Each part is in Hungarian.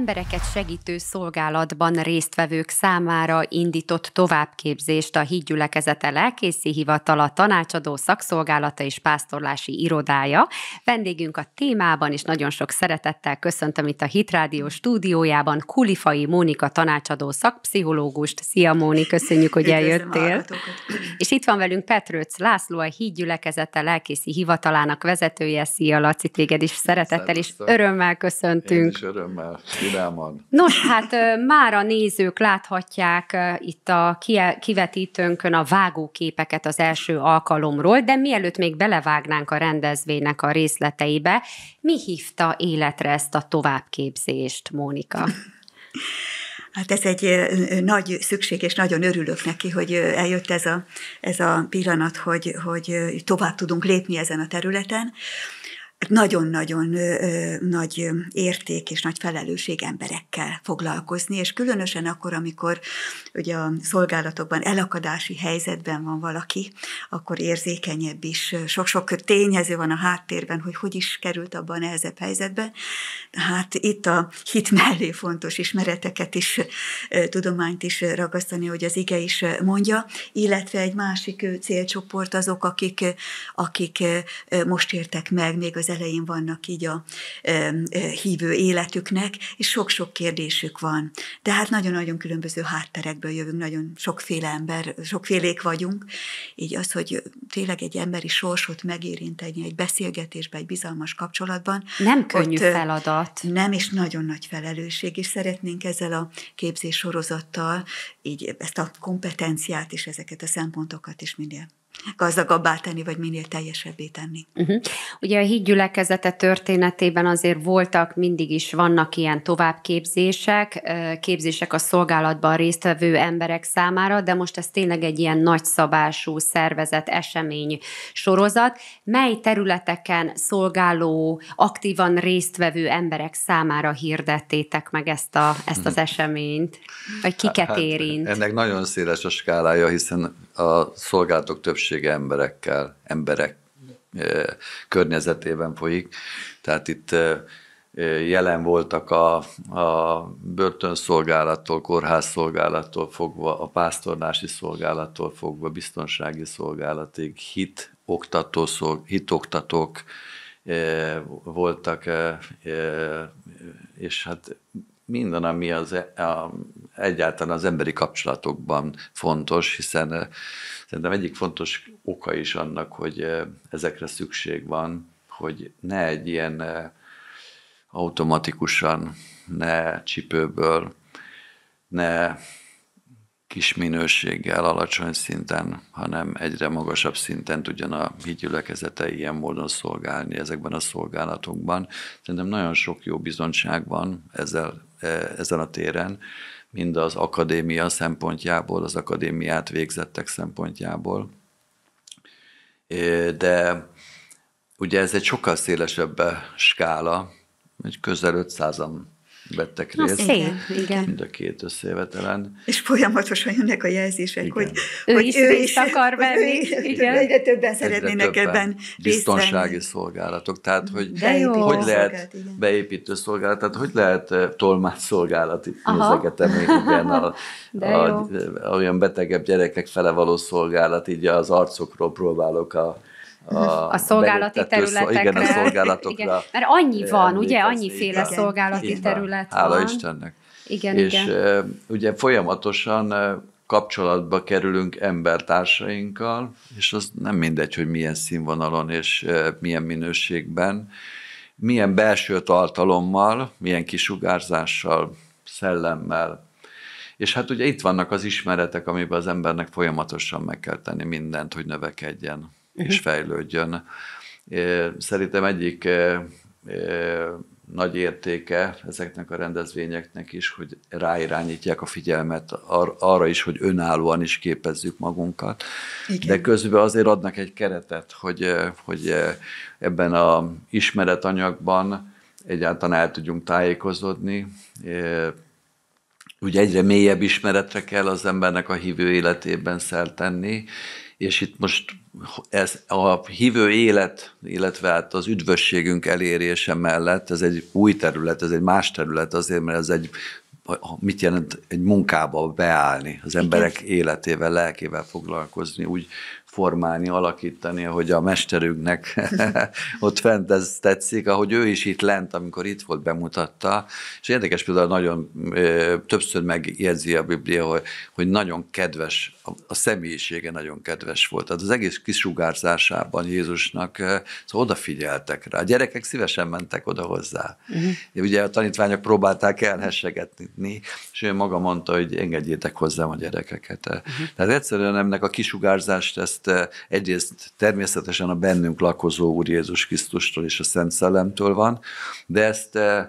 embereket segítő szolgálatban résztvevők számára indított továbbképzést a hídgyülekezete lelkészi hivatala, tanácsadó szakszolgálata és pásztorlási irodája. Vendégünk a témában, és nagyon sok szeretettel köszöntöm itt a Hitrádió stúdiójában Kulifai Mónika tanácsadó szakpszichológust. Szia Móni, köszönjük, hogy eljöttél. És itt van velünk Petrőc László, a hídgyülekezete lelkészi hivatalának vezetője. Szia Laci, téged is szeretettel és örömmel köszöntünk. Én is örömmel. Jó van? Nos, hát már a nézők láthatják itt a kivetítőnkön a vágóképeket az első alkalomról, de mielőtt még belevágnánk a rendezvénynek a részleteibe, mi hívta életre ezt a továbbképzést, Mónika? Hát ez egy nagy szükség, és nagyon örülök neki, hogy eljött ez a, ez a pillanat, hogy, hogy tovább tudunk lépni ezen a területen nagyon-nagyon nagy érték és nagy felelősség emberekkel foglalkozni, és különösen akkor, amikor ugye a szolgálatokban elakadási helyzetben van valaki, akkor érzékenyebb is. Sok-sok tényező van a háttérben, hogy hogy is került abban a nehezebb helyzetbe. Hát itt a hit mellé fontos ismereteket is, tudományt is ragasztani, hogy az ige is mondja, illetve egy másik célcsoport azok, akik, akik most értek meg még az elején vannak így a eh, hívő életüknek, és sok-sok kérdésük van. De hát nagyon-nagyon különböző hátterekből jövünk, nagyon sokféle ember, sokfélék vagyunk, így az, hogy tényleg egy emberi sorsot megérinteni egy beszélgetésbe, egy bizalmas kapcsolatban. Nem könnyű feladat. Nem, és nagyon nagy felelősség, és szeretnénk ezzel a képzés sorozattal így ezt a kompetenciát és ezeket a szempontokat is minél gazdagabbá tenni, vagy minél teljesebbé tenni. Uh-huh. Ugye a hídgyülekezete történetében azért voltak, mindig is vannak ilyen továbbképzések, képzések a szolgálatban résztvevő emberek számára, de most ez tényleg egy ilyen nagyszabású szervezet, esemény sorozat. Mely területeken szolgáló, aktívan résztvevő emberek számára hirdettétek meg ezt, a, ezt az mhm. eseményt? Vagy kiket hát, hát, érint? Ennek nagyon széles a skálája, hiszen a szolgálatok több közössége emberekkel, emberek eh, környezetében folyik. Tehát itt eh, jelen voltak a, a börtönszolgálattól, kórházszolgálattól fogva, a pásztornási szolgálattól fogva, biztonsági szolgálatig, hit, oktató, hitoktatók eh, voltak, és hát minden, ami az, e- a, egyáltalán az emberi kapcsolatokban fontos, hiszen szerintem egyik fontos oka is annak, hogy ezekre szükség van, hogy ne egy ilyen automatikusan, ne csipőből, ne kis minőséggel, alacsony szinten, hanem egyre magasabb szinten tudjon a hídgyülekezete ilyen módon szolgálni ezekben a szolgálatokban. Szerintem nagyon sok jó bizonyság van, ezzel ezen a téren, mind az akadémia szempontjából, az akadémiát végzettek szempontjából. De ugye ez egy sokkal szélesebb skála, egy közel 500-an vettek Na, részt. Szép, igen. Mind a két összejövetelen. És folyamatosan jönnek a jelzések, igen. hogy ő hogy is ő is akar venni. igen. Egyre többen szeretnének egyre többen ebben Biztonsági részt szolgálatok, tehát hogy, hogy lehet szolgálat, igen. beépítő szolgálat, tehát hogy lehet eh, tolmács szolgálat itt ezeket igen, a, a, a, olyan betegebb gyerekek fele való szolgálat, így az arcokról próbálok a a, a szolgálati területekre. Igen, a szolgálatokra. Igen, mert annyi van, ugye, annyiféle szolgálati igen. terület van. Hála Istennek. Igen, és igen. ugye folyamatosan kapcsolatba kerülünk embertársainkkal, és az nem mindegy, hogy milyen színvonalon és milyen minőségben, milyen belső tartalommal, milyen kisugárzással, szellemmel. És hát ugye itt vannak az ismeretek, amiben az embernek folyamatosan meg kell tenni mindent, hogy növekedjen és mhm. fejlődjön. Szerintem egyik nagy értéke ezeknek a rendezvényeknek is, hogy ráirányítják a figyelmet ar- arra is, hogy önállóan is képezzük magunkat. Igen. De közben azért adnak egy keretet, hogy, hogy ebben a ismeretanyagban egyáltalán el tudjunk tájékozódni, úgy egyre mélyebb ismeretre kell az embernek a hívő életében tenni, és itt most ez a hívő élet, illetve hát az üdvösségünk elérése mellett, ez egy új terület, ez egy más terület azért, mert ez egy mit jelent egy munkába beállni, az emberek Igen. életével, lelkével foglalkozni, úgy, formálni, alakítani, hogy a mesterünknek ott fent ez tetszik, ahogy ő is itt lent, amikor itt volt, bemutatta, és érdekes például nagyon ö, többször megjegyzi a Biblia, hogy, hogy nagyon kedves, a személyisége nagyon kedves volt. Tehát az egész kisugárzásában Jézusnak szóval odafigyeltek rá. A gyerekek szívesen mentek oda hozzá. Uh-huh. Ugye a tanítványok próbálták elhessegetni, és ő maga mondta, hogy engedjétek hozzám a gyerekeket. Uh-huh. Tehát egyszerűen ennek a kisugárzást ezt ezt eh, egyrészt természetesen a bennünk lakozó Úr Jézus Krisztustól és a Szent Szellemtől van, de ezt eh,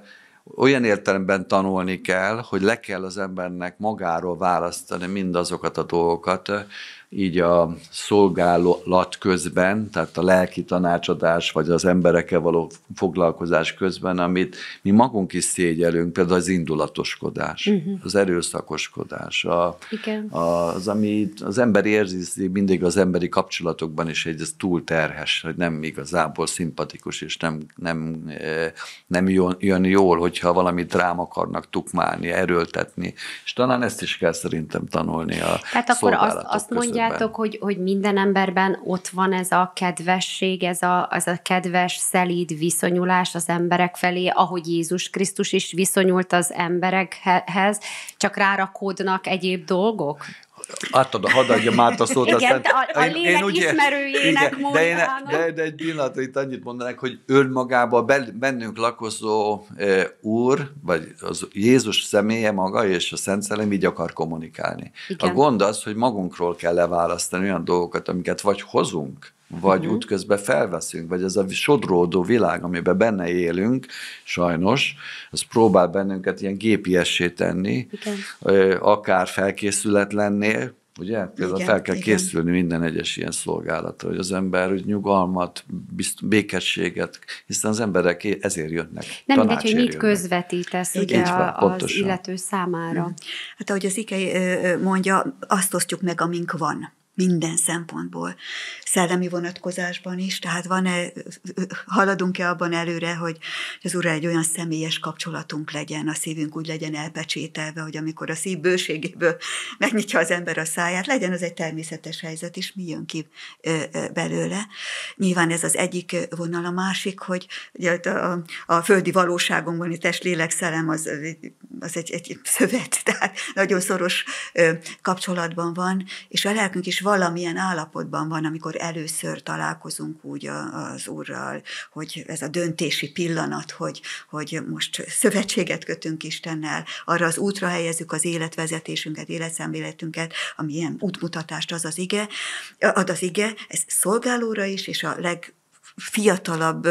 olyan értelemben tanulni kell, hogy le kell az embernek magáról választani mindazokat a dolgokat, eh, így a szolgálat közben, tehát a lelki tanácsadás, vagy az emberekkel való foglalkozás közben, amit mi magunk is szégyelünk, például az indulatoskodás, uh-huh. az erőszakoskodás, a, Igen. az, ami az ember érzi mindig az emberi kapcsolatokban is, hogy ez túl terhes, hogy nem igazából szimpatikus, és nem, nem, eh, nem jön jól, hogyha valamit rám akarnak tukmálni, erőltetni, és talán ezt is kell szerintem tanulni a Tehát akkor azt, azt mondja, látjátok, hogy, hogy minden emberben ott van ez a kedvesség, ez a, az a kedves, szelíd viszonyulás az emberek felé, ahogy Jézus Krisztus is viszonyult az emberekhez, csak rárakódnak egyéb dolgok? átad a hadadjam át a szót. Igen, aztán, a, a lélek én, ugye, ismerőjének igen, de, én, de, de egy pillanatra itt annyit mondanak, hogy önmagába bennünk lakozó e, úr, vagy az Jézus személye maga és a Szent Szellem így akar kommunikálni. Igen. A gond az, hogy magunkról kell leválasztani olyan dolgokat, amiket vagy hozunk, vagy uh-huh. útközben felveszünk, vagy ez a sodródó világ, amiben benne élünk, sajnos, az próbál bennünket ilyen gépiessé tenni, Igen. akár felkészületlennél, Ugye? Például igen, fel kell igen. készülni minden egyes ilyen szolgálatra, hogy az ember hogy nyugalmat, bizt, békességet, hiszen az emberek ezért jönnek. Nem mindegy, hogy mit közvetítesz igen. ugye van, az pontosan. illető számára. Mhm. Hát ahogy az Ike mondja, azt osztjuk meg, amink van minden szempontból, szellemi vonatkozásban is, tehát van-e, haladunk-e abban előre, hogy az Ura egy olyan személyes kapcsolatunk legyen, a szívünk úgy legyen elpecsételve, hogy amikor a szív bőségéből megnyitja az ember a száját, legyen az egy természetes helyzet is, mi jön ki belőle. Nyilván ez az egyik vonal, a másik, hogy ugye, a, a földi valóságunkban, a test-lélek szellem az, az egy, egy szövet, tehát nagyon szoros kapcsolatban van, és a lelkünk is van valamilyen állapotban van, amikor először találkozunk úgy az Úrral, hogy ez a döntési pillanat, hogy, hogy most szövetséget kötünk Istennel, arra az útra helyezzük az életvezetésünket, életszemléletünket, ami ilyen útmutatást az az ige, ad az ige, ez szolgálóra is, és a leg fiatalabb,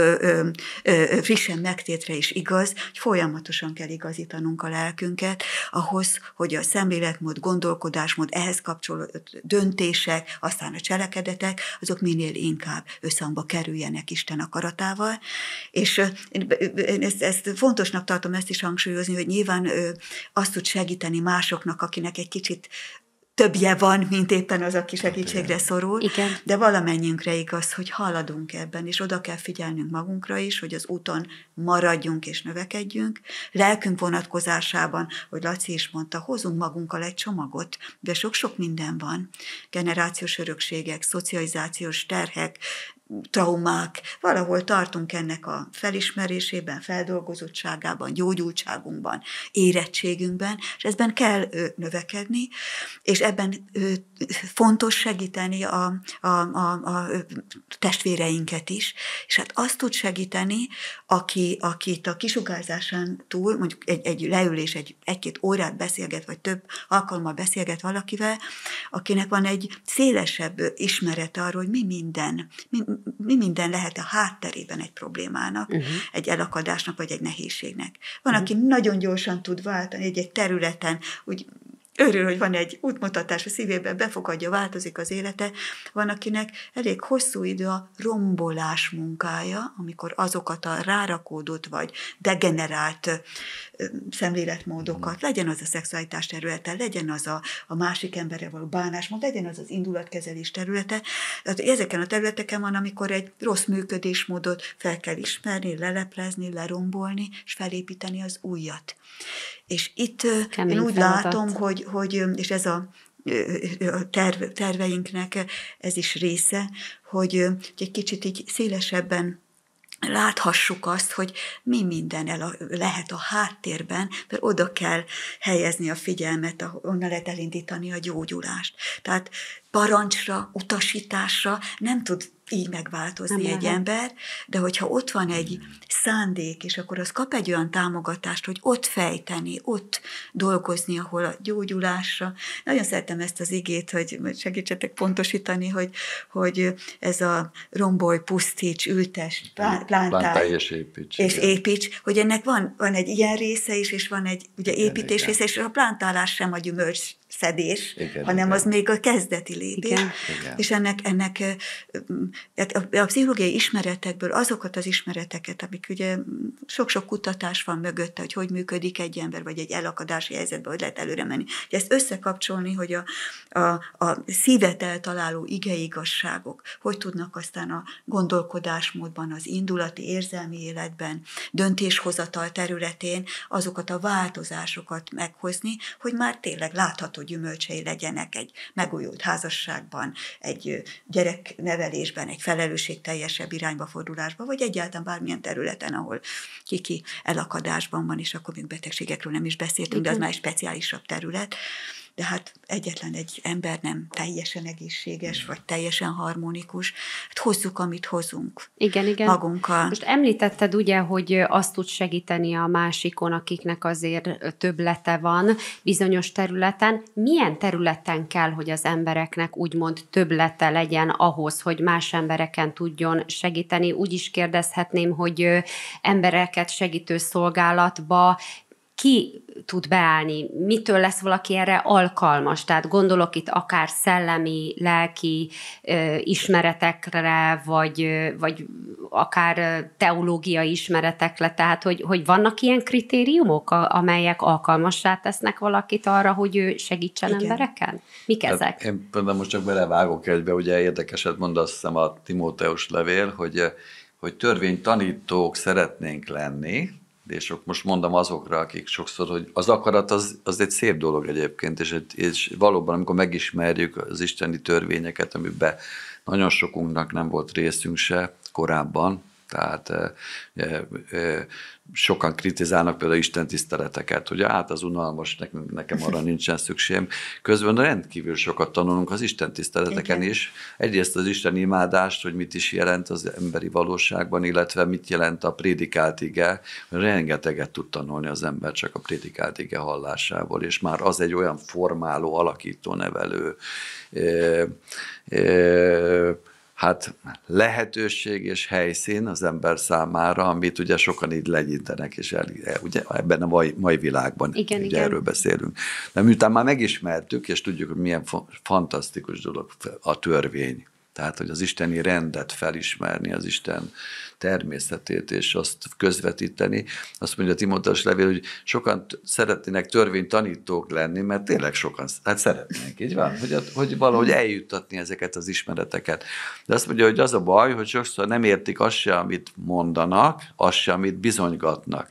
frissen megtétre is igaz, hogy folyamatosan kell igazítanunk a lelkünket ahhoz, hogy a szemléletmód, gondolkodásmód, ehhez kapcsolódó döntések, aztán a cselekedetek, azok minél inkább összhangba kerüljenek Isten akaratával. És én ezt, ezt fontosnak tartom ezt is hangsúlyozni, hogy nyilván azt tud segíteni másoknak, akinek egy kicsit többje van, mint éppen az, aki segítségre szorul. Igen. De valamennyiünkre igaz, hogy haladunk ebben, és oda kell figyelnünk magunkra is, hogy az úton maradjunk és növekedjünk. Lelkünk vonatkozásában, hogy Laci is mondta, hozunk magunkkal egy csomagot, de sok-sok minden van. Generációs örökségek, szocializációs terhek, traumák, valahol tartunk ennek a felismerésében, feldolgozottságában, gyógyultságunkban, érettségünkben, és ezben kell növekedni, és ebben fontos segíteni a, a, a, a testvéreinket is, és hát azt tud segíteni, aki, akit a kisugárzásán túl, mondjuk egy, egy leülés, egy, egy-két órát beszélget, vagy több alkalommal beszélget valakivel, akinek van egy szélesebb ismerete arról, hogy mi minden, mi, mi minden lehet a hátterében egy problémának, uh-huh. egy elakadásnak, vagy egy nehézségnek. Van, uh-huh. aki nagyon gyorsan tud váltani egy-egy területen, úgy örül, hogy van egy útmutatás a szívében, befogadja, változik az élete. Van, akinek elég hosszú idő a rombolás munkája, amikor azokat a rárakódott vagy degenerált szemléletmódokat, mhm. legyen az a szexualitás területe, legyen az a, a másik emberre való bánásmód, legyen az az indulatkezelés területe. Hát ezeken a területeken van, amikor egy rossz működésmódot fel kell ismerni, leleplezni, lerombolni, és felépíteni az újat. És itt Kemény én úgy feladat. látom, hogy, hogy, és ez a a terv, terveinknek ez is része, hogy, hogy egy kicsit így szélesebben láthassuk azt, hogy mi minden el lehet a háttérben, mert oda kell helyezni a figyelmet, onnan lehet elindítani a gyógyulást. Tehát parancsra, utasításra nem tud így megváltozni nem egy lehet. ember, de hogyha ott van egy szándék, és akkor az kap egy olyan támogatást, hogy ott fejteni, ott dolgozni, ahol a gyógyulásra. Nagyon szeretem ezt az igét, hogy segítsetek pontosítani, hogy, hogy ez a rombolj, pusztíts, ültes, plántál, plántál és építs. És igen. építs, hogy ennek van, van egy ilyen része is, és van egy ugye építés igen, igen. része, és a plántálás sem a gyümölcs szedés, igen, hanem igen. az még a kezdeti lépés. Igen. Igen. És ennek, ennek a, pszichológiai ismeretekből azokat az ismereteket, amik ugye sok-sok kutatás van mögötte, hogy hogy működik egy ember, vagy egy elakadási helyzetben, hogy lehet előre menni. Ugye ezt összekapcsolni, hogy a, a, a szívet eltaláló igeigazságok, hogy tudnak aztán a gondolkodásmódban, az indulati, érzelmi életben, döntéshozatal területén azokat a változásokat meghozni, hogy már tényleg látható gyümölcsei legyenek egy megújult házasságban, egy gyereknevelésben, egy felelősségteljesebb irányba fordulásban, vagy egyáltalán bármilyen területen, ahol kiki elakadásban van, és akkor még betegségekről nem is beszéltünk, Igen. de az már egy speciálisabb terület de hát egyetlen egy ember nem teljesen egészséges, vagy teljesen harmonikus. Hát hozzuk, amit hozunk. Igen, igen. Magunkkal. Most említetted ugye, hogy azt tud segíteni a másikon, akiknek azért többlete van bizonyos területen. Milyen területen kell, hogy az embereknek úgymond többlete legyen ahhoz, hogy más embereken tudjon segíteni? Úgy is kérdezhetném, hogy embereket segítő szolgálatba ki tud beállni, mitől lesz valaki erre alkalmas. Tehát gondolok itt akár szellemi, lelki ö, ismeretekre, vagy, ö, vagy akár teológiai ismeretekre. Tehát, hogy, hogy vannak ilyen kritériumok, amelyek alkalmassá tesznek valakit arra, hogy ő segítsen Igen. embereken? Mik Tehát ezek? Én például most csak belevágok egybe, ugye érdekeset mond azt hiszem a Timóteus levél, hogy hogy törvénytanítók szeretnénk lenni, és Most mondom azokra, akik sokszor, hogy az akarat az, az egy szép dolog egyébként, és, és valóban, amikor megismerjük az isteni törvényeket, amiben nagyon sokunknak nem volt részünk se korábban, tehát sokan kritizálnak például Isten tiszteleteket, hogy hát az unalmas, nekünk, nekem arra nincsen szükségem. Közben rendkívül sokat tanulunk az Isten tiszteleteken is. Egyrészt az Isten imádást, hogy mit is jelent az emberi valóságban, illetve mit jelent a prédikált ige. Rengeteget tud tanulni az ember csak a prédikált ige hallásából, és már az egy olyan formáló, alakító, nevelő hát lehetőség és helyszín az ember számára, amit ugye sokan így legyintenek, és el, e, ugye ebben a mai, mai világban igen, ugye igen. erről beszélünk. De miután már megismertük, és tudjuk, hogy milyen fantasztikus dolog a törvény, tehát, hogy az isteni rendet felismerni, az Isten természetét, és azt közvetíteni. Azt mondja Timotás levél, hogy sokan szeretnének törvénytanítók lenni, mert tényleg sokan, hát szeretnénk, így van? Hogy, hogy valahogy eljuttatni ezeket az ismereteket. De azt mondja, hogy az a baj, hogy sokszor nem értik azt se, amit mondanak, azt se, amit bizonygatnak.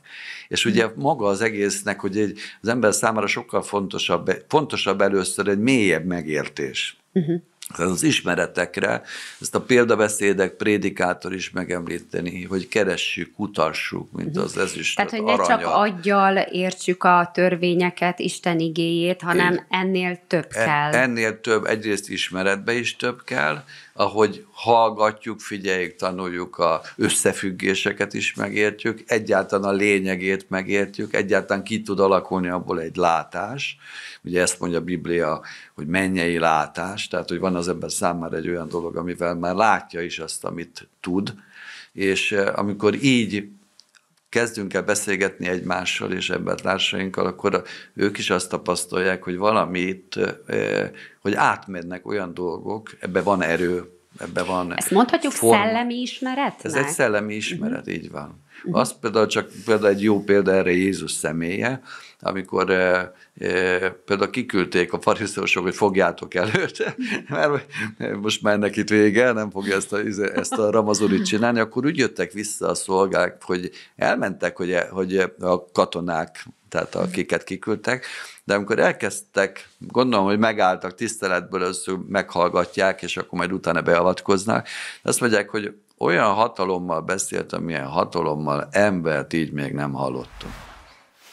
És ugye maga az egésznek, hogy egy, az ember számára sokkal fontosabb, fontosabb először egy mélyebb megértés. Uh-huh tehát az ismeretekre, ezt a példabeszédek prédikátor is megemlíteni, hogy keressük, kutassuk, mint mhm. az is Tehát, hogy ne csak aggyal értsük a törvényeket, Isten igéjét, hanem Én, ennél több e- kell. Ennél több, egyrészt ismeretbe is több kell, ahogy hallgatjuk, figyeljük, tanuljuk a összefüggéseket is megértjük, egyáltalán a lényegét megértjük, egyáltalán ki tud alakulni abból egy látás. Ugye ezt mondja a Biblia, hogy mennyei látás, tehát hogy van az ember számára egy olyan dolog, amivel már látja is azt, amit tud, és eh, amikor így kezdünk el beszélgetni egymással és társainkkal, akkor ők is azt tapasztalják, hogy valamit, eh, hogy átmennek olyan dolgok, ebbe van erő, ebbe van... Ezt mondhatjuk form... szellemi ismeretnek? Ez egy szellemi ismeret, uh-huh. így van. Uh-huh. Az például csak például egy jó példa erre Jézus személye, amikor e, e, például kiküldték a farizeusok, hogy fogjátok előtt, mert most már ennek itt vége, nem fogja ezt a, izé, ezt a ramazurit csinálni, akkor úgy jöttek vissza a szolgák, hogy elmentek, hogy, hogy a katonák, tehát uh-huh. akiket kiküldtek, de amikor elkezdtek, gondolom, hogy megálltak tiszteletből, először meghallgatják, és akkor majd utána beavatkoznak, azt mondják, hogy olyan hatalommal beszélt, amilyen hatalommal embert így még nem hallottunk.